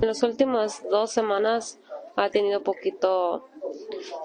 En las últimas dos semanas ha tenido poquito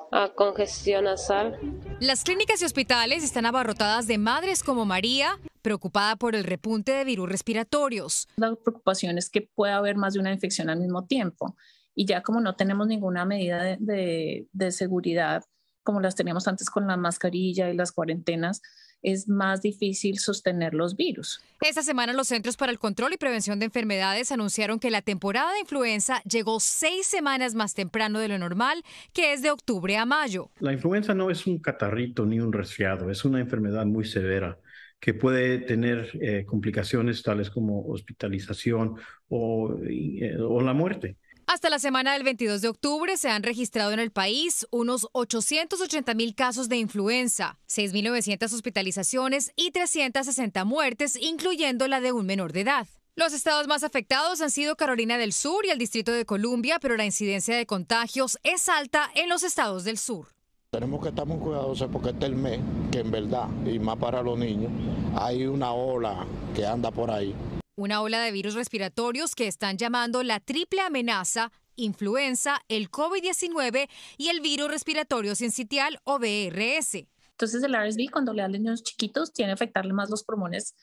ah, congestión nasal. Las clínicas y hospitales están abarrotadas de madres como María, preocupada por el repunte de virus respiratorios. La preocupación es que pueda haber más de una infección al mismo tiempo y ya como no tenemos ninguna medida de seguridad como las teníamos antes con la mascarilla y las cuarentenas, es más difícil sostener los virus. Esta semana los Centros para el Control y Prevención de Enfermedades anunciaron que la temporada de influenza llegó seis semanas más temprano de lo normal, que es de octubre a mayo. La influenza no es un catarrito ni un resfriado, es una enfermedad muy severa que puede tener eh, complicaciones tales como hospitalización o eh, la muerte. Hasta la semana del 22 de octubre se han registrado en el país unos 880 mil casos de influenza, 6.900 hospitalizaciones y 360 muertes, incluyendo la de un menor de edad. Los estados más afectados han sido Carolina del Sur y el Distrito de Columbia, pero la incidencia de contagios es alta en los estados del sur. Tenemos que estar muy cuidadosos porque este es el mes que en verdad, y más para los niños, hay una ola que anda por ahí una ola de virus respiratorios que están llamando la triple amenaza influenza, el COVID-19 y el virus respiratorio sincitial o VRS. Entonces el RSV cuando le dan los niños chiquitos tiene que afectarle más los pulmones,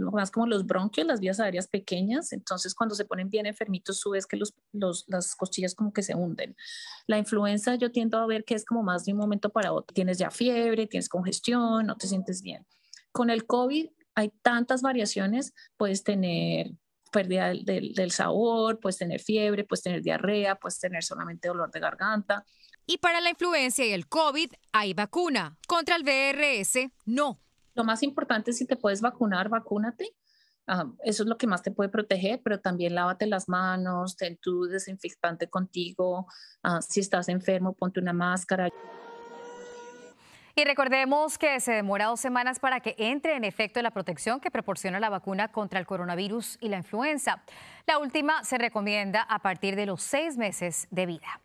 más como los bronquios, las vías aéreas pequeñas. Entonces cuando se ponen bien enfermitos, su vez que los, las costillas como que se hunden. La influenza yo tiendo a ver que es como más de un momento para otro. Tienes ya fiebre, tienes congestión, no te sientes bien. Con el COVID hay tantas variaciones, puedes tener pérdida del, sabor, puedes tener fiebre, puedes tener diarrea, puedes tener solamente dolor de garganta. Y para la influencia y el COVID hay vacuna, contra el VRS no. Lo más importante es si te puedes vacunar, vacúnate. Ah, eso es lo que más te puede proteger, pero también lávate las manos, ten tu desinfectante contigo. Ah, si estás enfermo, ponte una máscara. Y recordemos que se demora dos semanas para que entre en efecto la protección que proporciona la vacuna contra el coronavirus y la influenza. La última se recomienda a partir de los seis meses de vida.